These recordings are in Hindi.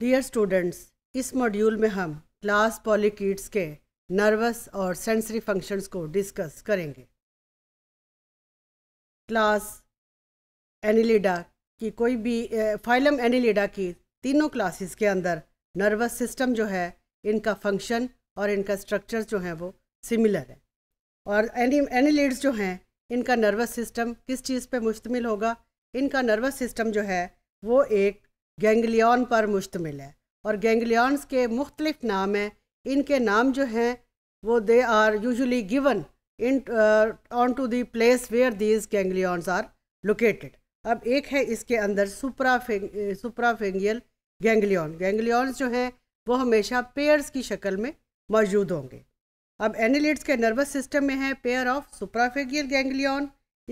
डियर स्टूडेंट्स इस मॉड्यूल में हम क्लास पॉलिकीड्स के नर्वस और सेंसरी फंक्शंस को डिस्कस करेंगे क्लास एनिलिडा की कोई भी फाइलम एनिलिडा की तीनों क्लासेस के अंदर नर्वस सिस्टम जो है इनका फंक्शन और इनका स्ट्रक्चर जो है वो सिमिलर है और एनिलिड्स जो हैं इनका नर्वस सिस्टम किस चीज़ पे मुश्तमिल होगा इनका नर्वस सिस्टम जो है वो एक गेंगलियन पर मुश्तमिल है और गेंगलियन के मुख्तलिफ नाम हैं इनके नाम जो हैं वो they are usually given in on to the place where these ganglions are located अब एक है इसके अंदर सुपरा सुप्राफेंगियल गेंगलियन गैंगलियंस जो हैं वो हमेशा पेयर्स की शक्ल में मौजूद होंगे अब एनिलिट्स के नर्वस सिस्टम में है पेयर ऑफ सुप्राफेगियल गेंगलियन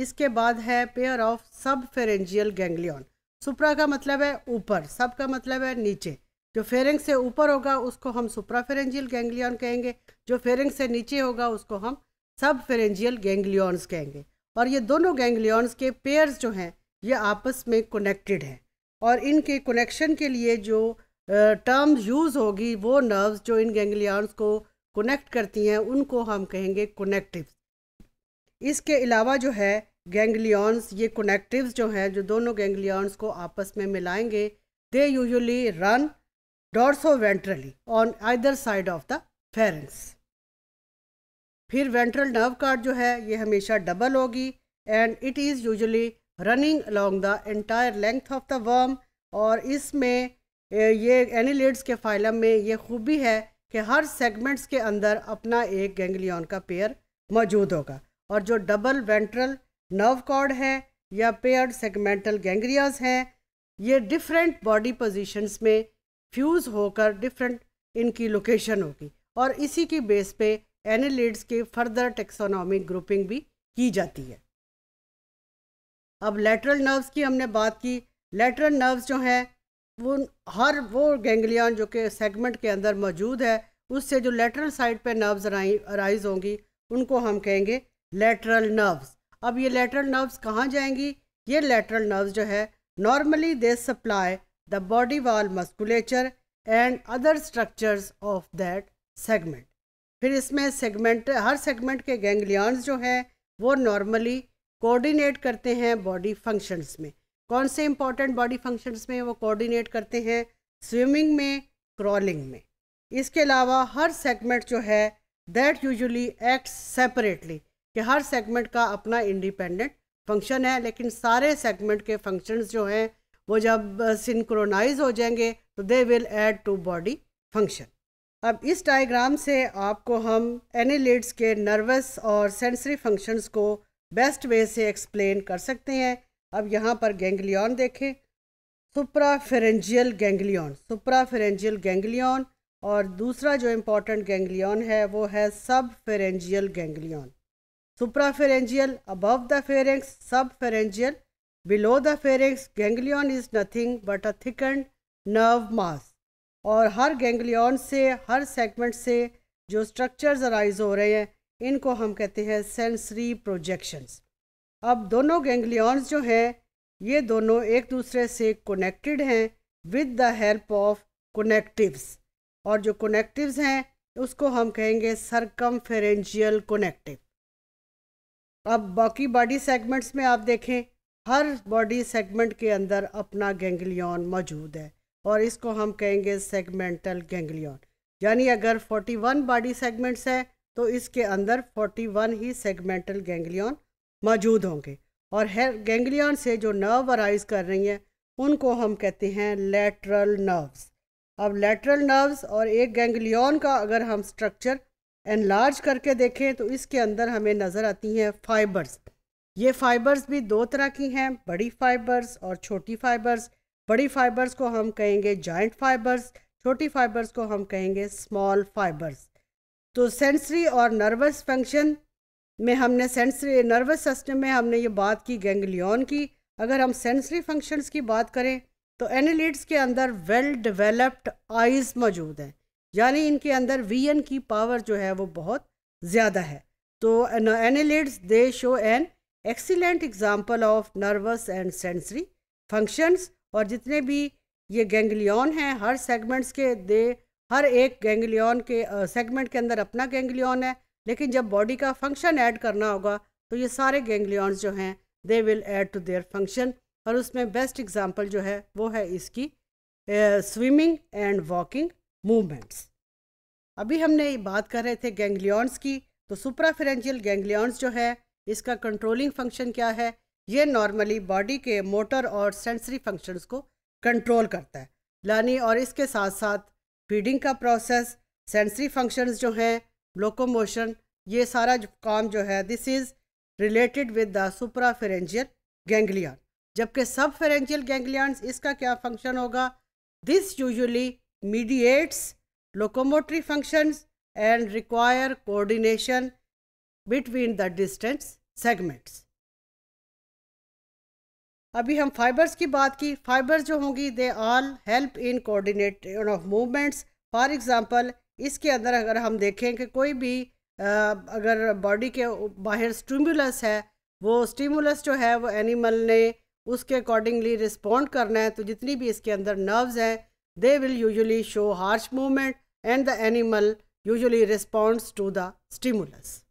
इसके बाद है pair of subpharyngeal ganglion supra का मतलब है ऊपर सब का मतलब है नीचे जो फेरेंग से ऊपर होगा उसको हम सुप्रा फेरेंजियल गैंग्लियन कहेंगे जो फेरेंग से नीचे होगा उसको हम सब फेरेंजियल गैंग्लियॉन्स कहेंगे और ये दोनों गैंग्लियॉन्स के पेयर्स जो हैं ये आपस में कनेक्टेड हैं और इनके कनेक्शन के लिए जो टर्म यूज़ होगी वो नर्व्स जो इन गैंग्लियॉन्स को कनेक्ट करती हैं उनको हम कहेंगे कनेक्टिव इसके अलावा जो है गैंग्लियॉन्स ये कनेक्टिव्स जो हैं जो दोनों गेंगलियॉन्स को आपस में मिलाएंगे they usually run dorsoventrally on either side of the pharynx फिर वेंट्रल नर्व कार्ड जो है ये हमेशा डबल होगी and it is usually running along the entire length of the worm और इसमें ये एनिलेड्स के फाइलम में ये खूबी है कि हर सेगमेंट्स के अंदर अपना एक गेंगलियन का पेयर मौजूद होगा और जो डबल वेंट्रल नर्व कॉर्ड है या पेयर्ड सेगमेंटल गैंग्रियाज हैं ये डिफरेंट बॉडी पोजिशंस में फ्यूज़ होकर डिफरेंट इनकी लोकेशन होगी और इसी की बेस पे एनिलिड्स की फर्दर टेक्सोनॉमिक ग्रुपिंग भी की जाती है अब लेटरल नर्व्स की हमने बात की लेटरल नर्व्स जो हैं वो हर वो गैंग्लियन जो कि सेगमेंट के अंदर मौजूद है उससे जो लेटरल साइड पे नर्व्स अराइज होंगी उनको हम कहेंगे लेटरल नर्व्स अब ये लेटरल नर्व्स कहाँ जाएंगी ये लेटरल नर्व्स जो है normally they supply the body wall musculature and other structures of that segment फिर इसमें सेगमेंट हर सेगमेंट के गेंगलियांस जो हैं वो नॉर्मली कोऑर्डिनेट करते हैं बॉडी फंक्शंस में कौन से इंपॉर्टेंट बॉडी फंक्शंस में वो कोऑर्डिनेट करते हैं स्विमिंग में क्रॉलिंग में इसके अलावा हर सेगमेंट जो है दैट यूजुअली एक्ट्स सेपरेटली कि हर सेगमेंट का अपना इंडिपेंडेंट फंक्शन है लेकिन सारे सेगमेंट के फंक्शंस जो हैं वो जब सिंक्रोनाइज हो जाएंगे तो they will add to body function अब इस डायग्राम से आपको हम एनिलिड्स के नर्वस और सेंसरी फंक्शंस को बेस्ट वे से एक्सप्लेन कर सकते हैं अब यहाँ पर गेंगलियन देखें सुप्राफेरेंजियल गेंगलियन सुप्राफेरेंजियल गेंगलियन और दूसरा जो इम्पोर्टेंट गेंगलियन है वो है subpharyngeal ganglion above above the pharynx, subpharyngeal below the pharynx. Ganglion is nothing but a thickened nerve mass. और हर गेंगलियन से हर सेगमेंट से जो स्ट्रक्चर्स अराइज हो रहे हैं इनको हम कहते हैं सेंसरी प्रोजेक्शंस अब दोनों गैंग्लियॉन्स जो हैं ये दोनों एक दूसरे से कनेक्टेड हैं with the help of connectives और जो कनेक्टिव्स हैं उसको हम कहेंगे सरकम फेरेंजियल कोनेक्टिव अब बाकी बॉडी सेगमेंट्स में आप देखें हर बॉडी सेगमेंट के अंदर अपना गेंगलियन मौजूद है और इसको हम कहेंगे सेगमेंटल गेंगलियन यानी अगर 41 बॉडी सेगमेंट्स हैं तो इसके अंदर 41 ही सेगमेंटल गेंगलियन मौजूद होंगे और हर गेंगलियन से जो नर्व अराइज कर रही हैं उनको हम कहते हैं लेटरल नर्व्स अब लेटरल नर्व्स और एक गेंगलियन का अगर हम स्ट्रक्चर एनलार्ज करके देखें तो इसके अंदर हमें नज़र आती हैं फाइबर्स ये फाइबर्स भी दो तरह की हैं बड़ी फाइबर्स और छोटी फाइबर्स बड़ी फाइबर्स को हम कहेंगे जॉइंट फाइबर्स छोटी फाइबर्स को हम कहेंगे स्मॉल फाइबर्स तो सेंसरी और नर्वस फंक्शन में हमने सेंसरी नर्वस सिस्टम में हमने ये बात की गेंगलियन की अगर हम सेंसरी फंक्शंस की बात करें तो एनिलिड्स के अंदर वेल डिवेलप्ड आइज़ मौजूद हैं यानी इनके अंदर वी एन की पावर जो है वो बहुत ज़्यादा है तो annelids they show an excellent example of nervous and sensory functions और जितने भी ये गेंगलियन हैं हर सेगमेंट्स के दे हर एक गेंगलियन के सेगमेंट uh, के अंदर अपना गेंगलियन है लेकिन जब बॉडी का फंक्शन ऐड करना होगा तो ये सारे गैंगलियॉन्स जो हैं they will add to their function और उसमें बेस्ट एग्जाम्पल जो है वो है इसकी स्विमिंग एंड वॉकिंग मूवमेंट्स अभी हमने बात कर रहे थे गैंग्लियॉन्स की तो सुप्राफेरेंशियल गैंग्लियॉन्स जो है इसका कंट्रोलिंग फंक्शन क्या है ये नॉर्मली बॉडी के मोटर और सेंसरी फंक्शंस को कंट्रोल करता है यानी और इसके साथ साथ फीडिंग का प्रोसेस सेंसरी फंक्शंस जो हैं लोकोमोशन ये सारा काम जो है this is related with the suprapharyngeal ganglion जबकि सब फेरेंजियल गैंग्लियंस इसका क्या फंक्शन होगा this usually mediates locomotory functions and require coordination between the distance segments. अभी हम फाइबर्स की बात की फाइबर्स जो होंगी they all help in coordinate of movements for example इसके अंदर अगर हम देखें कि कोई भी आ, अगर बॉडी के बाहर स्टिमुलस है वो स्टिमुलस जो है वो एनिमल ने उसके अकॉर्डिंगली रिस्पॉन्ड करना है तो जितनी भी इसके अंदर नर्व्स हैं They will usually show harsh movement and the animal usually responds to the stimulus.